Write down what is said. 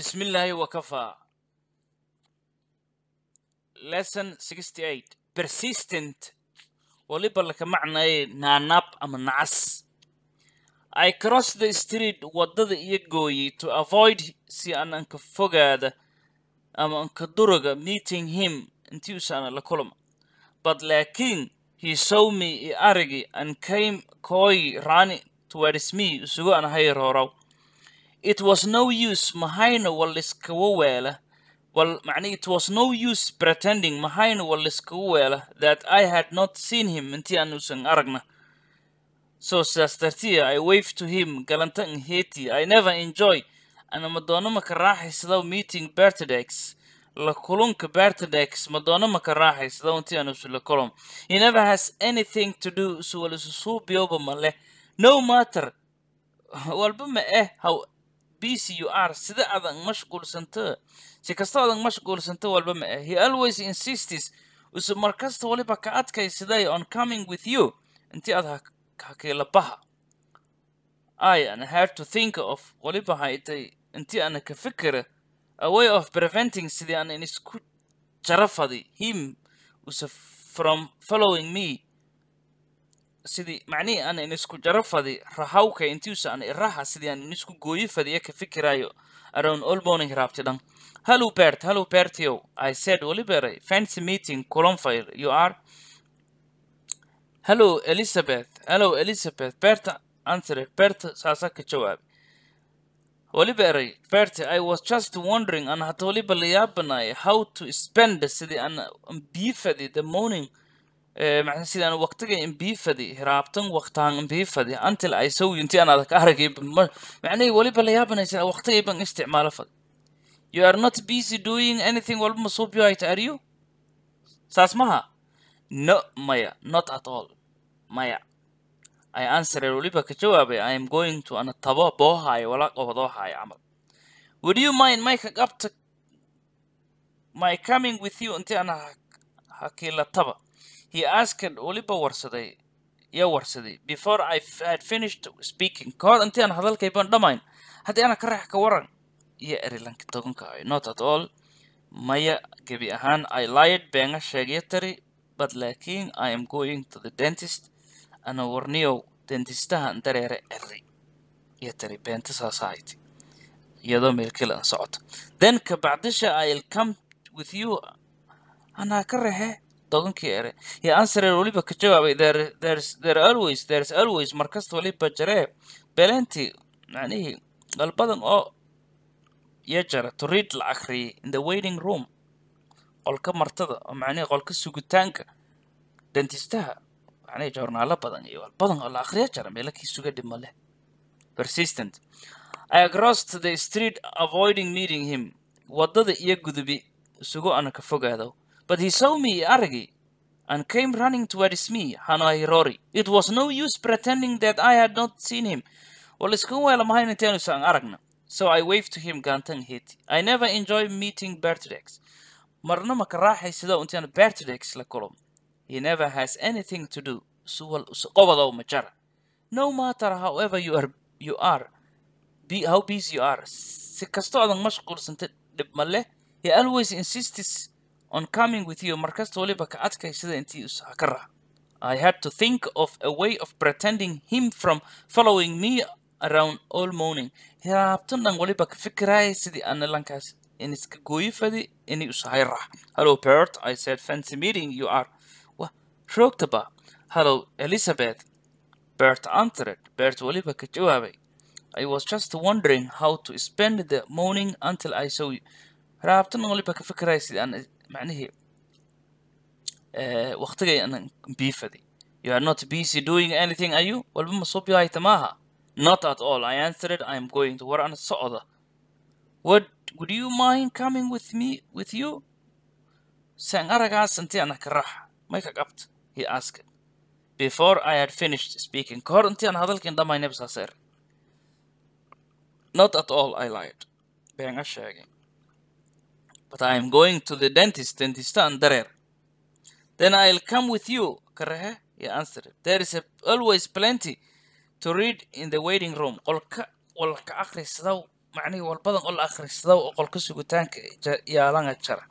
بسم الله وكفى lesson 68 persistent waliba laka macnayay naanaab ama nacas i cross the street waddada iyo gooyey to avoid si aan anka fogaada ama anka duraga meeting him intii usaana la kulma but laakiin he saw me i arigi and came kooyi rani towards me isugu an hayroorow it was no use mahayna waa layskaga weela well, I it was no use pretending mahayna waa layskaga weela that I had not seen him intii aanusan aragna so sidaas dartiya I wave to him galanta in heti I never enjoy ana madoona maka raaxaysadaw meeting bertadex la kulunka bertadex madoona maka raaxaysadaw intii aanusu la kulum he never has anything to do so wala isusuubiyoba no matter walba ma eh how b c u r sida aadan mashquulsanto si kastoo aadan mashquulsanto walba ma ah he always insistes use markasta waliba ka adkaysiday on coming with you intii aad baha i an had to think of waliba haytay intii ana ka fikira a way of preventing sidii aan isku jarafadi him use from following me sidii macnihi aan inisku isku jaro fadi rahawka intiusan iraha sidii aan inisku gooyi gooyo fadiya ka fikirayo around olboning raabti dhan hello bert hello bertio i said olibere fancy meeting colonfile you are hello elizabeth hello elizabeth berta answer berta saasa ka jawaab olibere bert i was just wondering aan hadda waliba la yaabanaya how to spend sidii aan biifadi the morning sidaan waqtiga imbifadi hiraabtan waqtaan imbifadi antil ay sawyinti aan adag aragayban macnahi weliba la yaabanaysan waqtigayban isticmaalo fadi you are not busy doing anything walba masuubiyohayt are you saas maha no maya not at all maya ay ansareer weliba ka jawaabay i am going to ana tabo boohaayo wala qobadoohaayo camal would you mind my kagabta my coming with you inti ana hakiilataba He asked weliba warsaday yaa warsaday before I had finished speaking kahor intii aan hadalkaybaan dhammayn haddii ana ka rax ka waran iyo erilanka toganka ay not at all maya gebi ahaan i lied beena sheegya tari but laakiin i am going to the dentist ana warniyow dentistahan dareere eri iyo tari beenta society iyadoo meelkila socoto then kabacdisha i'll come with you anaa ka rexe dogonkii ere iyo ansareer weliba ka jawaabay there always there's always markasta weliba jaree belenti macnihii dalbadan oo iyo jara to read la akhriyay in the waiting room qolka martada oo macnihii qolka sugitaanka dentistaha macnihii joornaalo badan iyo badan oo la akhriya jara meelo kii suga dhimo leh persistent I crossed the street avoiding meeting him wadada iyo gudubi isugu ana ka But he saw me, Argi, and came running towards me, Hanoi Rory. It was no use pretending that I had not seen him. Wal iska weelamahay intaynusan aragna. So I waved to him gantan hiti. I never enjoy meeting Bertrix. Marna ma ka raaxaysida intaan la kulam. He never has anything to do. Suwal qobadow ma No matter however you are, you are, be, how busy you are, si kastoo aadan mashquulsanta dhib ma he always insists on coming with you markasta waliba ka adkaysada intiis ha ka raac i had to think of a way of pretending him from following me around all morning raabtan dhan waliba ka fikiraya sidii ana lankaas iniska gooyifadi ini usahay raac hello bert i said fancy meeting you are wah roogtaba hello elizabeth bert answered bert waliba ka jawaabay i was just wondering how to spend the morning until i saw you raabtan waliba ka fikiraya sidii macnihii eh, waktigay aanan biifaday you are not busy doing anything are you walba masuub yahay tamaaha not at all i answered i am going to war aan socda what would you mind coming with me with you sang aragaas intii ana ka raaxa may qabta he asked before i had finished speaking kahor intii aan hadalkiin dhamaynay basaas not at all i lied beenga sheegay But I am going to the dentist, dentistan dareer. Then I'll come with you, karehe, he answered. There is a, always plenty to read in the waiting room. Qolka walka akhrisadaw, macnihii walbadan ol akhrisadaw oo qolka sugitaanka yaalana jara